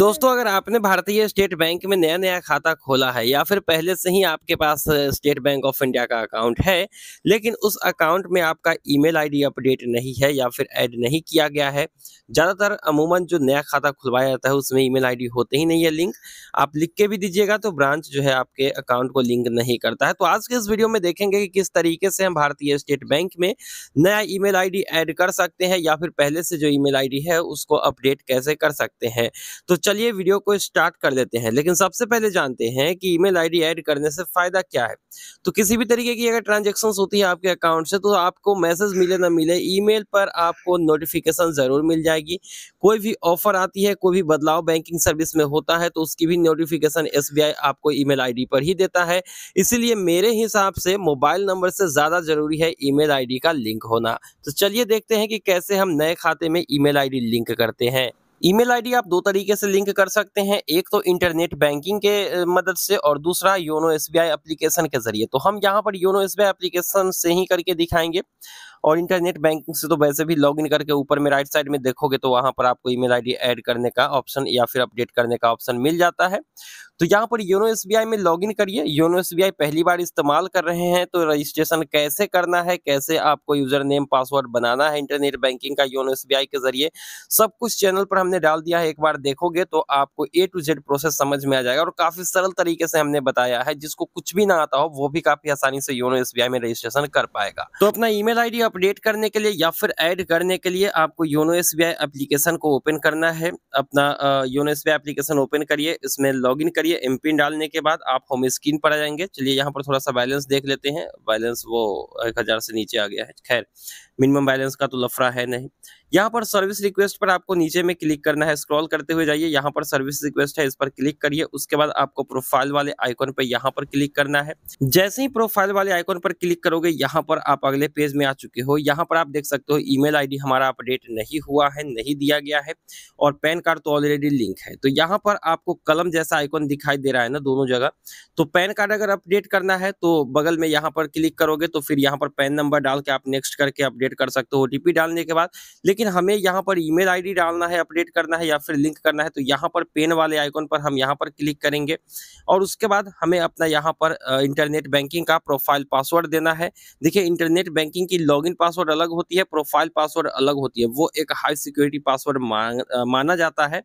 दोस्तों अगर आपने भारतीय स्टेट बैंक में नया नया खाता खोला है या फिर पहले से ही आपके पास स्टेट बैंक ऑफ इंडिया का अकाउंट है लेकिन उस अकाउंट में आपका ईमेल आईडी अपडेट नहीं है या फिर ऐड नहीं किया गया है ज़्यादातर अमूमन जो नया खाता खुलवाया जाता है उसमें ईमेल आईडी होते ही नहीं है लिंक आप लिख के भी दीजिएगा तो ब्रांच जो है आपके अकाउंट को लिंक नहीं करता है तो आज के इस वीडियो में देखेंगे कि किस तरीके से हम भारतीय स्टेट बैंक में नया ई मेल ऐड कर सकते हैं या फिर पहले से जो ई मेल है उसको अपडेट कैसे कर सकते हैं तो चलिए वीडियो को स्टार्ट कर देते हैं लेकिन सबसे पहले जानते हैं कि ईमेल आईडी ऐड करने से फायदा क्या है तो किसी भी तरीके की अगर ट्रांजेक्शन होती है आपके अकाउंट से तो आपको मैसेज मिले ना मिले ईमेल पर आपको नोटिफिकेशन जरूर मिल जाएगी कोई भी ऑफर आती है कोई भी बदलाव बैंकिंग सर्विस में होता है तो उसकी भी नोटिफिकेशन एस आपको ई मेल पर ही देता है इसीलिए मेरे हिसाब से मोबाइल नंबर से ज्यादा जरूरी है ईमेल आईडी का लिंक होना तो चलिए देखते हैं कि कैसे हम नए खाते में ईमेल आईडी लिंक करते हैं ईमेल आईडी आप दो तरीके से लिंक कर सकते हैं एक तो इंटरनेट बैंकिंग के मदद से और दूसरा योनो एस बी एप्लीकेशन के जरिए तो हम यहाँ पर योनो एस बी एप्लीकेशन से ही करके दिखाएंगे और इंटरनेट बैंकिंग से तो वैसे भी लॉग करके ऊपर में राइट साइड में देखोगे तो वहाँ पर आपको ईमेल आईडी ऐड करने का ऑप्शन या फिर अपडेट करने का ऑप्शन मिल जाता है तो यहाँ पर योनो एस में लॉगिन करिए योनो एस पहली बार इस्तेमाल कर रहे हैं तो रजिस्ट्रेशन कैसे करना है कैसे आपको यूजर नेम पासवर्ड बनाना है इंटरनेट बैंकिंग का योनो एस के जरिए सब कुछ चैनल पर हमने डाल दिया है एक बार देखोगे तो आपको ए टू जेड प्रोसेस समझ में आ जाएगा और काफी सरल तरीके से हमने बताया है जिसको कुछ भी ना आता हो वो भी काफी आसानी से योनो एस में रजिस्ट्रेशन कर पाएगा तो अपना ई मेल अपडेट करने के लिए या फिर ऐड करने के लिए आपको YONO S B I application को ओपन करना है अपना YONO S B I application open करिए इसमें लॉगिन करिए एम पिन डालने के बाद आप होम स्क्रीन पर आ जाएंगे चलिए यहाँ पर थोड़ा सा बैलेंस देख लेते हैं बैलेंस वो एक हज़ार से नीचे आ गया है खैर मिनिमम बैलेंस का तो लफड़ा है नहीं यहाँ पर सर्विस रिक्वेस्ट पर आपको नीचे में क्लिक करना है स्क्रॉल करते हुए जाइए यहाँ पर सर्विस रिक्वेस्ट है इस पर क्लिक करिए उसके बाद आपको प्रोफाइल वाले आइकॉन पर यहाँ पर क्लिक करना है जैसे ही प्रोफाइल वाले आइकॉन पर क्लिक करोगे यहाँ पर आप अगले पेज में आ चुके हो यहाँ पर आप देख सकते हो ई मेल हमारा अपडेट नहीं हुआ है नहीं दिया गया है और पैन कार्ड तो ऑलरेडी लिंक है तो यहाँ पर आपको कलम जैसा आइकॉन दिखाई दे रहा है ना दोनों जगह तो पैन कार्ड अगर अपडेट करना है तो बगल में यहाँ पर क्लिक करोगे तो फिर यहाँ पर पैन नंबर डाल के आप नेक्स्ट करके अपडेट अपडेट कर सकते हो ओटीपी डालने के बाद लेकिन हमें यहाँ पर ईमेल आईडी डालना है अपडेट करना है या फिर लिंक करना है तो यहाँ पर पेन वाले आइकॉन पर हम यहाँ पर क्लिक करेंगे और उसके बाद हमें अपना यहाँ पर इंटरनेट बैंकिंग का प्रोफाइल पासवर्ड देना है देखिये इंटरनेट बैंकिंग की लॉग पासवर्ड अलग होती है प्रोफाइल पासवर्ड अलग होती है वो एक हाई सिक्योरिटी पासवर्ड माना जाता है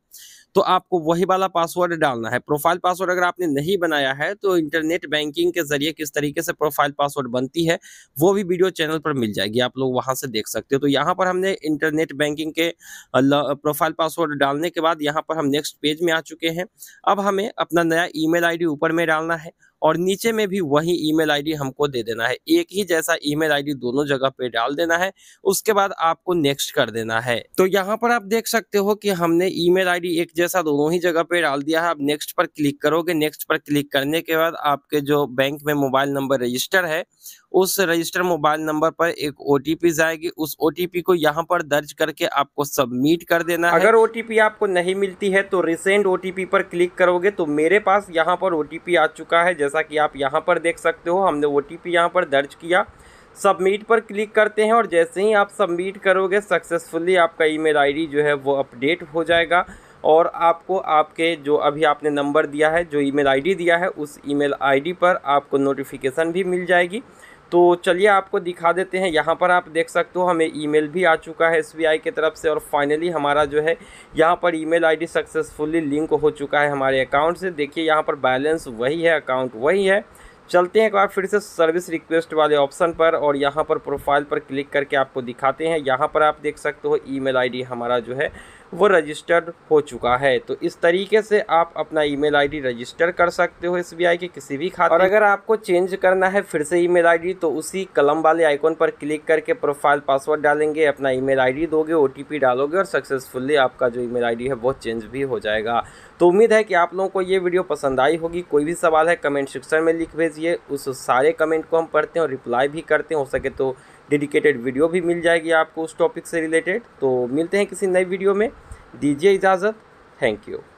तो आपको वही वाला पासवर्ड डालना है प्रोफाइल पासवर्ड अगर आपने नहीं बनाया है तो इंटरनेट बैंकिंग के जरिए किस तरीके से प्रोफाइल पासवर्ड बनती है वो भी वीडियो चैनल पर मिल जाएगी आप लोग वहां वहां से देख सकते हो तो यहाँ पर हमने इंटरनेट बैंकिंग के प्रोफाइल पासवर्ड डालने के बाद यहाँ पर हम नेक्स्ट पेज में आ चुके हैं अब हमें अपना नया ईमेल आईडी ऊपर में डालना है और नीचे में भी वही ईमेल आईडी हमको दे देना है एक ही जैसा ईमेल आईडी दोनों जगह पे डाल देना है उसके बाद आपको नेक्स्ट कर देना है तो यहाँ पर आप देख सकते हो कि हमने ईमेल आईडी एक जैसा दोनों ही जगह पे डाल दिया है आप नेक्स्ट पर क्लिक करोगे नेक्स्ट पर क्लिक करने के बाद आपके जो बैंक में मोबाइल नंबर रजिस्टर है उस रजिस्टर मोबाइल नंबर पर एक ओ जाएगी उस ओ को यहाँ पर दर्ज करके आपको सबमिट कर देना अगर ओ आपको नहीं मिलती है तो रिसेंट ओ पर क्लिक करोगे तो मेरे पास यहाँ पर ओ आ चुका है जैसा कि आप यहाँ पर देख सकते हो हमने ओ टी यहाँ पर दर्ज किया सबमिट पर क्लिक करते हैं और जैसे ही आप सबमिट करोगे सक्सेसफुली आपका ईमेल आईडी जो है वो अपडेट हो जाएगा और आपको आपके जो अभी आपने नंबर दिया है जो ईमेल आईडी दिया है उस ईमेल आईडी पर आपको नोटिफिकेशन भी मिल जाएगी तो चलिए आपको दिखा देते हैं यहाँ पर आप देख सकते हो हमें ईमेल भी आ चुका है एस की तरफ से और फाइनली हमारा जो है यहाँ पर ईमेल आईडी सक्सेसफुली लिंक हो चुका है हमारे अकाउंट से देखिए यहाँ पर बैलेंस वही है अकाउंट वही है चलते हैं एक बार फिर से सर्विस रिक्वेस्ट वाले ऑप्शन पर और यहाँ पर प्रोफाइल पर क्लिक करके आपको दिखाते हैं यहाँ पर आप देख सकते हो ई मेल हमारा जो है वो रजिस्टर्ड हो चुका है तो इस तरीके से आप अपना ईमेल आईडी रजिस्टर कर सकते हो एस के किसी भी खाते और अगर आपको चेंज करना है फिर से ईमेल आईडी तो उसी कलम वाले आइकॉन पर क्लिक करके प्रोफाइल पासवर्ड डालेंगे अपना ई मेल दोगे ओ डालोगे और सक्सेसफुल्ली आपका जो ई मेल है वो चेंज भी हो जाएगा तो उम्मीद है कि आप लोगों को ये वीडियो पसंद आई होगी कोई भी सवाल है कमेंट सेक्शन में लिख भेजिए उस सारे कमेंट को हम पढ़ते हैं और रिप्लाई भी करते हैं हो सके तो डेडिकेटेड वीडियो भी मिल जाएगी आपको उस टॉपिक से रिलेटेड तो मिलते हैं किसी नई वीडियो में दीजिए इजाज़त थैंक यू